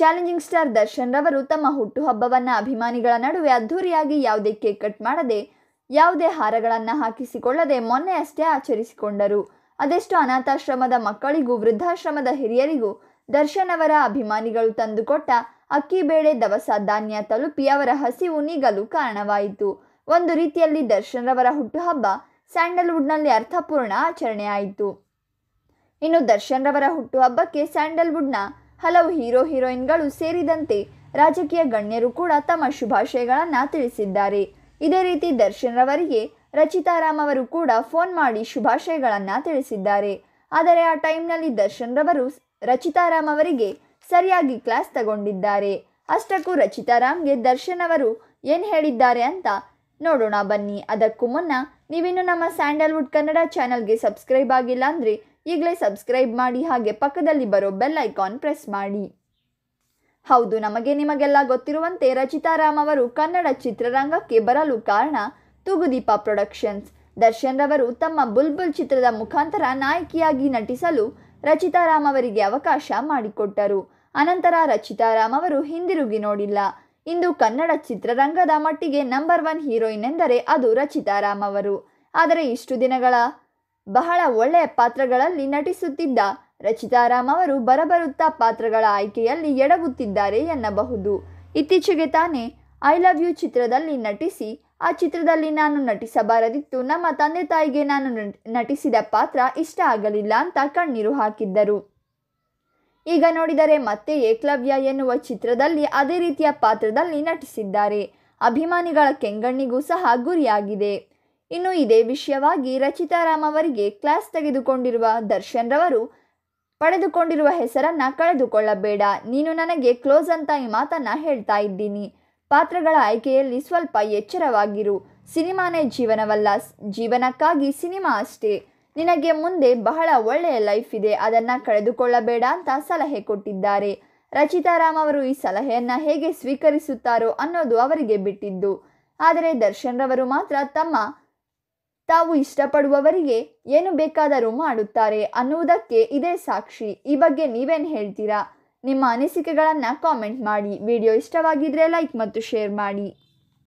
challenging star Darshan ರವರು ತಮ್ಮ ಹುಟ್ಟುಹಬ್ಬವನ್ನು ಅಭಿಮಾನಿಗಳ ನಡುವೆ ಅದ್ಧೂರಿಯಾಗಿ ಯಾವುದೇ ಕೇಕ್ ಕಟ್ ಮಾಡದೆ ಯಾವುದೇ ಹಾರಗಳನ್ನು ಹಾಕಿಸಿಕೊಳ್ಳದೆ ಮೊನ್ನೆಯಷ್ಟೇ ಆಚರಿಸಿಕೊಂಡರು ಅದೆಷ್ಟು ಅನಾಥಾಶ್ರಮದ ಮಕ್ಕಳಿಗೂ ವೃದ್ಧಾಶ್ರಮದ ಹಿರಿಯರಿಗೂ ದರ್ಶನ್ ಅವರ ಅಭಿಮಾನಿಗಳು ತಂದುಕೊಟ್ಟ ಅಕ್ಕಿ ಬೇಳೆ ದವಸ ಧಾನ್ಯ ತಲುಪಿ ಅವರ ಹಸಿವು ನೀಗಲು ಕಾರಣವಾಯಿತು ಒಂದು ರೀತಿಯಲ್ಲಿ ದರ್ಶನ್ ರವರ ಹುಟ್ಟುಹಬ್ಬ ಸ್ಯಾಂಡಲ್ವುಡ್ನಲ್ಲಿ ಅರ್ಥಪೂರ್ಣ ಆಚರಣೆಯಾಯಿತು ಇನ್ನು ದರ್ಶನ್ ರವರ ಹುಟ್ಟುಹಬ್ಬಕ್ಕೆ ಸ್ಯಾಂಡಲ್ವುಡ್ನ ಹಲವು ಹೀರೋ ಹೀರೋಯಿನ್ಗಳು ಸೇರಿದಂತೆ ರಾಜಕೀಯ ಗಣ್ಯರು ಕೂಡ ತಮ್ಮ ಶುಭಾಶಯಗಳನ್ನು ತಿಳಿಸಿದ್ದಾರೆ ಇದೇ ರೀತಿ ದರ್ಶನ್ ರವರಿಗೆ ರಚಿತಾರಾಮ್ ಅವರು ಕೂಡ ಫೋನ್ ಮಾಡಿ ಶುಭಾಶಯಗಳನ್ನು ತಿಳಿಸಿದ್ದಾರೆ ಆದರೆ ಆ ಟೈಮ್ನಲ್ಲಿ ದರ್ಶನ್ ರವರು ರಚಿತಾರಾಮ್ ಅವರಿಗೆ ಸರಿಯಾಗಿ ಕ್ಲಾಸ್ ತಗೊಂಡಿದ್ದಾರೆ ಅಷ್ಟಕ್ಕೂ ರಚಿತಾರಾಮ್ಗೆ ದರ್ಶನ್ ಅವರು ಏನು ಹೇಳಿದ್ದಾರೆ ಅಂತ ನೋಡೋಣ ಬನ್ನಿ ಅದಕ್ಕೂ ಮುನ್ನ ನೀವಿನ್ನು ನಮ್ಮ ಸ್ಯಾಂಡಲ್ವುಡ್ ಕನ್ನಡ ಚಾನಲ್ಗೆ ಸಬ್ಸ್ಕ್ರೈಬ್ ಆಗಿಲ್ಲ ಅಂದರೆ ಈಗಲೇ ಸಬ್ಸ್ಕ್ರೈಬ್ ಮಾಡಿ ಹಾಗೆ ಪಕ್ಕದಲ್ಲಿ ಬರೋ ಬೆಲ್ ಐಕಾನ್ ಪ್ರೆಸ್ ಮಾಡಿ ಹೌದು ನಮಗೆ ನಿಮಗೆಲ್ಲ ಗೊತ್ತಿರುವಂತೆ ರಾಮ್ ಅವರು ಕನ್ನಡ ಚಿತ್ರರಂಗಕ್ಕೆ ಬರಲು ಕಾರಣ ತೂಗುದೀಪ ಪ್ರೊಡಕ್ಷನ್ಸ್ ದರ್ಶನ್ ರವರು ತಮ್ಮ ಬುಲ್ಬುಲ್ ಚಿತ್ರದ ಮುಖಾಂತರ ನಾಯಕಿಯಾಗಿ ನಟಿಸಲು ರಚಿತಾರಾಮ್ ಅವರಿಗೆ ಅವಕಾಶ ಮಾಡಿಕೊಟ್ಟರು ಅನಂತರ ರಾಮ್ ಅವರು ಹಿಂದಿರುಗಿ ನೋಡಿಲ್ಲ ಇಂದು ಕನ್ನಡ ಚಿತ್ರರಂಗದ ಮಟ್ಟಿಗೆ ನಂಬರ್ ಒನ್ ಹೀರೋಯಿನ್ ಎಂದರೆ ಅದು ರಚಿತಾರಾಮ್ ಅವರು ಆದರೆ ಇಷ್ಟು ದಿನಗಳ ಬಹಳ ಒಳ್ಳೆಯ ಪಾತ್ರಗಳಲ್ಲಿ ನಟಿಸುತ್ತಿದ್ದ ರಚಿತಾರಾಮ್ ಅವರು ಬರಬರುತ್ತಾ ಪಾತ್ರಗಳ ಆಯ್ಕೆಯಲ್ಲಿ ಎಡಗುತ್ತಿದ್ದಾರೆ ಎನ್ನಬಹುದು ಇತ್ತೀಚೆಗೆ ತಾನೇ ಐ ಲವ್ ಯು ಚಿತ್ರದಲ್ಲಿ ನಟಿಸಿ ಆ ಚಿತ್ರದಲ್ಲಿ ನಾನು ನಟಿಸಬಾರದಿತ್ತು ನಮ್ಮ ತಂದೆ ತಾಯಿಗೆ ನಾನು ನಟಿಸಿದ ಪಾತ್ರ ಇಷ್ಟ ಆಗಲಿಲ್ಲ ಅಂತ ಕಣ್ಣೀರು ಹಾಕಿದ್ದರು ಈಗ ನೋಡಿದರೆ ಮತ್ತೆ ಏಕ್ಲವ್ಯ ಎನ್ನುವ ಚಿತ್ರದಲ್ಲಿ ಅದೇ ರೀತಿಯ ಪಾತ್ರದಲ್ಲಿ ನಟಿಸಿದ್ದಾರೆ ಅಭಿಮಾನಿಗಳ ಕೆಂಗಣ್ಣಿಗೂ ಸಹ ಗುರಿಯಾಗಿದೆ ಇನ್ನು ಇದೇ ವಿಷಯವಾಗಿ ರಚಿತಾರಾಮ್ ಅವರಿಗೆ ಕ್ಲಾಸ್ ತೆಗೆದುಕೊಂಡಿರುವ ದರ್ಶನ್ ರವರು ಪಡೆದುಕೊಂಡಿರುವ ಹೆಸರನ್ನು ಕಳೆದುಕೊಳ್ಳಬೇಡ ನೀನು ನನಗೆ ಕ್ಲೋಸ್ ಅಂತ ಈ ಮಾತನ್ನು ಹೇಳ್ತಾ ಇದ್ದೀನಿ ಪಾತ್ರಗಳ ಆಯ್ಕೆಯಲ್ಲಿ ಸ್ವಲ್ಪ ಎಚ್ಚರವಾಗಿರು ಸಿನಿಮಾನೇ ಜೀವನವಲ್ಲ ಜೀವನಕ್ಕಾಗಿ ಸಿನಿಮಾ ಅಷ್ಟೇ ನಿನಗೆ ಮುಂದೆ ಬಹಳ ಒಳ್ಳೆಯ ಲೈಫ್ ಇದೆ ಅದನ್ನು ಕಳೆದುಕೊಳ್ಳಬೇಡ ಅಂತ ಸಲಹೆ ಕೊಟ್ಟಿದ್ದಾರೆ ರಚಿತಾರಾಮ್ ಅವರು ಈ ಸಲಹೆಯನ್ನು ಹೇಗೆ ಸ್ವೀಕರಿಸುತ್ತಾರೋ ಅನ್ನೋದು ಅವರಿಗೆ ಬಿಟ್ಟಿದ್ದು ಆದರೆ ದರ್ಶನ್ ರವರು ಮಾತ್ರ ತಮ್ಮ ತಾವು ಇಷ್ಟಪಡುವವರಿಗೆ ಏನು ಬೇಕಾದರೂ ಮಾಡುತ್ತಾರೆ ಅನ್ನುವುದಕ್ಕೆ ಇದೇ ಸಾಕ್ಷಿ ಈ ಬಗ್ಗೆ ನೀವೇನು ಹೇಳ್ತೀರಾ ನಿಮ್ಮ ಅನಿಸಿಕೆಗಳನ್ನು ಕಾಮೆಂಟ್ ಮಾಡಿ ವಿಡಿಯೋ ಇಷ್ಟವಾಗಿದ್ದರೆ ಲೈಕ್ ಮತ್ತು ಶೇರ್ ಮಾಡಿ